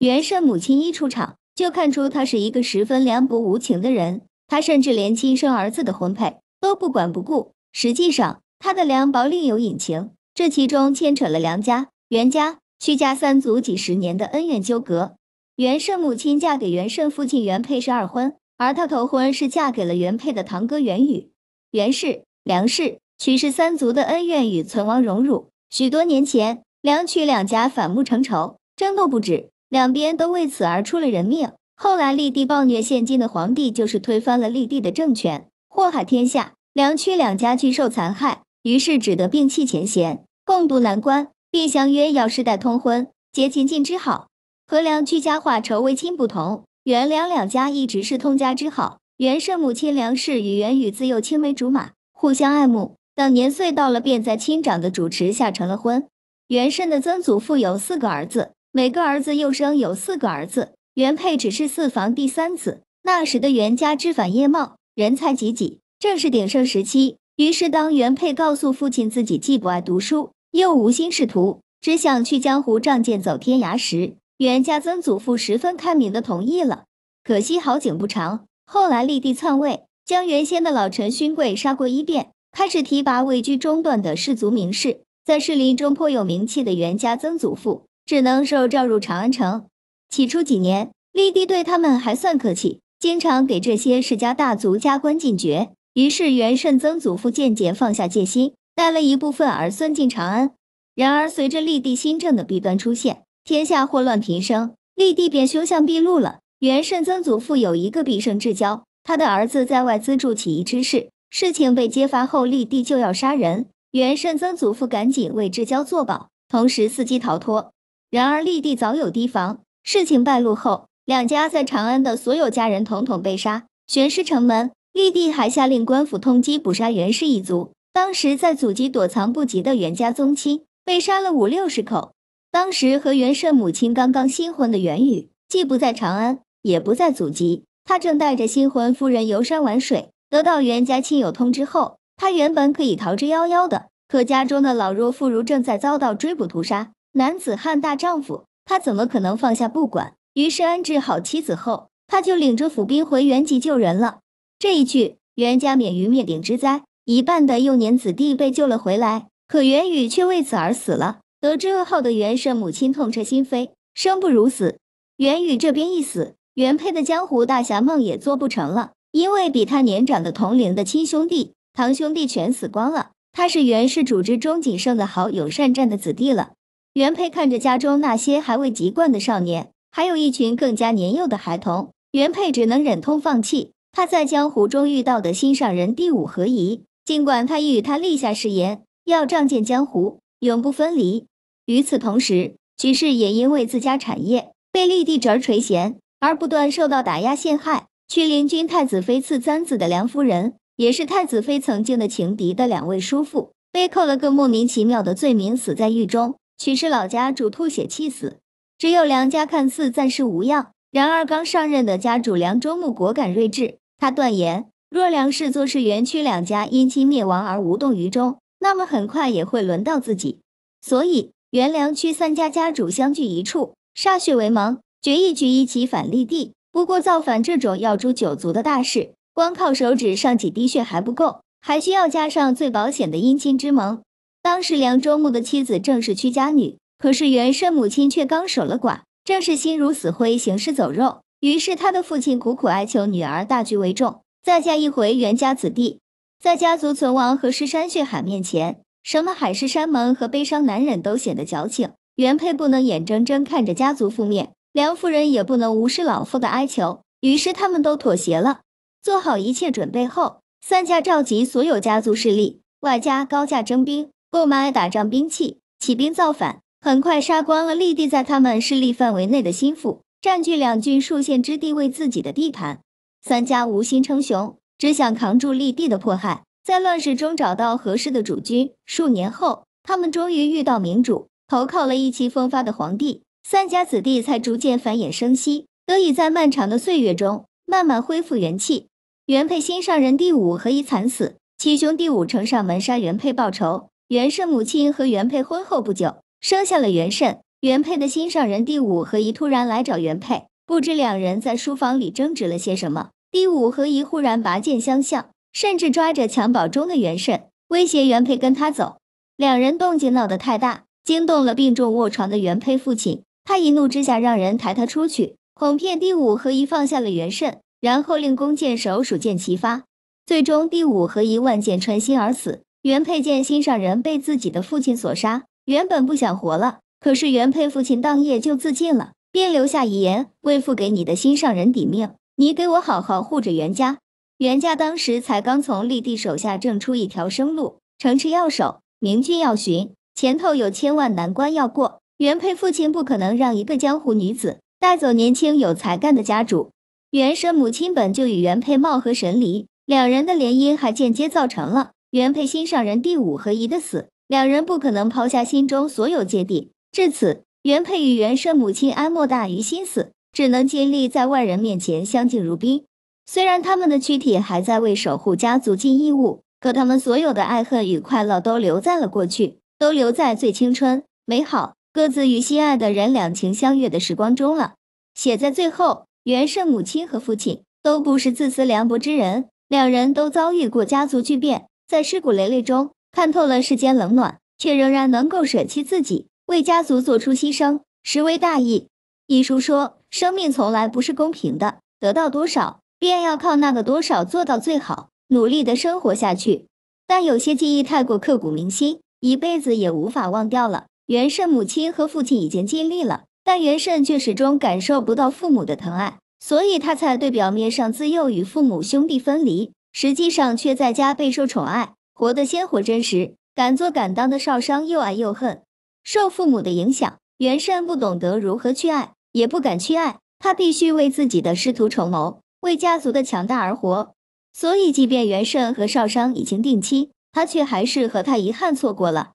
袁胜母亲一出场，就看出他是一个十分凉薄无情的人。他甚至连亲生儿子的婚配都不管不顾。实际上，他的凉薄另有隐情，这其中牵扯了梁家、袁家、屈家三族几十年的恩怨纠葛。袁胜母亲嫁给袁胜父亲，原配是二婚，而他头婚是嫁给了原配的堂哥袁宇。袁氏、梁氏、曲氏三族的恩怨与存亡荣辱，许多年前，梁曲两家反目成仇，争斗不止。两边都为此而出了人命。后来立帝暴虐，现今的皇帝就是推翻了立帝的政权，祸害天下。梁屈两家俱受残害，于是只得摒弃前嫌，共度难关，并相约要世代通婚，结秦晋之好。和梁屈家化仇为亲不同，袁梁两家一直是通家之好。袁氏母亲梁氏与袁宇自幼青梅竹马，互相爱慕。等年岁到了，便在亲长的主持下成了婚。袁胜的曾祖父有四个儿子。每个儿子又生有四个儿子，原配只是四房第三子。那时的袁家枝繁叶茂，人才济济，正是鼎盛时期。于是，当原配告诉父亲自己既不爱读书，又无心仕途，只想去江湖仗剑走天涯时，袁家曾祖父十分开明的同意了。可惜好景不长，后来立帝篡位，将原先的老臣勋贵杀过一遍，开始提拔位居中段的士族名士，在士林中颇有名气的袁家曾祖父。只能受召入长安城。起初几年，立帝对他们还算客气，经常给这些世家大族加官进爵。于是，元慎曾祖父渐渐放下戒心，带了一部分儿孙进长安。然而，随着立帝新政的弊端出现，天下祸乱频生，立帝便凶相毕露了。元慎曾祖父有一个毕生至交，他的儿子在外资助起义之事，事情被揭发后，立帝就要杀人。元慎曾祖父赶紧为至交作保，同时伺机逃脱。然而，立帝早有提防。事情败露后，两家在长安的所有家人统统被杀，悬尸城门。立帝还下令官府通缉、捕杀袁氏一族。当时在祖籍躲藏不及的袁家宗亲被杀了五六十口。当时和袁胜母亲刚刚新婚的袁宇，既不在长安，也不在祖籍，他正带着新婚夫人游山玩水。得到袁家亲友通知后，他原本可以逃之夭夭的，可家中的老弱妇孺正在遭到追捕屠杀。男子汉大丈夫，他怎么可能放下不管？于是安置好妻子后，他就领着府兵回原籍救人了。这一去，袁家免于灭顶之灾，一半的幼年子弟被救了回来。可袁宇却为此而死了。得知噩耗的袁氏母亲痛彻心扉，生不如死。袁宇这边一死，原配的江湖大侠梦也做不成了，因为比他年长的同龄的亲兄弟、堂兄弟全死光了。他是袁氏主织中仅剩的好友善战的子弟了。原配看着家中那些还未籍贯的少年，还有一群更加年幼的孩童，原配只能忍痛放弃。他在江湖中遇到的心上人第五合姨，尽管他已与他立下誓言，要仗剑江湖，永不分离。与此同时，局势也因为自家产业被立地侄儿垂涎，而不断受到打压陷害。屈灵君太子妃赐簪子的梁夫人，也是太子妃曾经的情敌的两位叔父，被扣了个莫名其妙的罪名，死在狱中。许氏老家主吐血气死，只有梁家看似暂时无恙。然而刚上任的家主梁周木果敢睿智，他断言，若梁氏做事园区两家因亲灭亡而无动于衷，那么很快也会轮到自己。所以原梁区三家家主相聚一处，歃血为盟，决意举一起反立地。不过造反这种要诛九族的大事，光靠手指上几滴血还不够，还需要加上最保险的姻亲之盟。当时梁周牧的妻子正是屈家女，可是袁氏母亲却刚守了寡，正是心如死灰、行尸走肉。于是他的父亲苦苦哀求女儿，大局为重，再嫁一回袁家子弟。在家族存亡和尸山血海面前，什么海誓山盟和悲伤难忍都显得矫情。原配不能眼睁睁看着家族覆灭，梁夫人也不能无视老夫的哀求，于是他们都妥协了。做好一切准备后，三家召集所有家族势力，外加高价征兵。购买打仗兵器，起兵造反，很快杀光了立帝在他们势力范围内的心腹，占据两郡数县之地为自己的地盘。三家无心称雄，只想扛住立帝的迫害，在乱世中找到合适的主君。数年后，他们终于遇到明主，投靠了意气风发的皇帝，三家子弟才逐渐繁衍生息，得以在漫长的岁月中慢慢恢复元气。原配心上人第五何以惨死？七兄弟五乘上门杀原配报仇。元盛母亲和元配婚后不久，生下了元盛。元配的心上人第五和姨突然来找元配，不知两人在书房里争执了些什么。第五和姨忽然拔剑相向，甚至抓着襁褓中的元盛威胁元配跟他走。两人动静闹得太大，惊动了病重卧床的元配父亲，他一怒之下让人抬他出去，哄骗第五和姨放下了元盛，然后令弓箭手数箭齐发，最终第五和姨万箭穿心而死。原配见心上人被自己的父亲所杀，原本不想活了。可是原配父亲当夜就自尽了，便留下遗言：“为父给你的心上人抵命，你给我好好护着袁家。”袁家当时才刚从立帝手下挣出一条生路，城池要守，明君要寻，前头有千万难关要过。原配父亲不可能让一个江湖女子带走年轻有才干的家主。原生母亲本就与原配貌合神离，两人的联姻还间接造成了。原配心上人第五和姨的死，两人不可能抛下心中所有芥蒂。至此，原配与原盛母亲安莫大于心死，只能尽力在外人面前相敬如宾。虽然他们的躯体还在为守护家族尽义务，可他们所有的爱恨与快乐都留在了过去，都留在最青春、美好、各自与心爱的人两情相悦的时光中了。写在最后，原盛母亲和父亲都不是自私凉薄之人，两人都遭遇过家族巨变。在尸骨累累中看透了世间冷暖，却仍然能够舍弃自己，为家族做出牺牲，实为大义。一叔说：“生命从来不是公平的，得到多少，便要靠那个多少做到最好，努力的生活下去。”但有些记忆太过刻骨铭心，一辈子也无法忘掉了。元慎母亲和父亲已经尽力了，但元慎却始终感受不到父母的疼爱，所以他才对表面上自幼与父母兄弟分离。实际上，却在家备受宠爱，活得鲜活真实、敢做敢当的少商又爱又恨。受父母的影响，元善不懂得如何去爱，也不敢去爱。他必须为自己的仕途筹谋，为家族的强大而活。所以，即便元盛和少商已经定亲，他却还是和他遗憾错过了。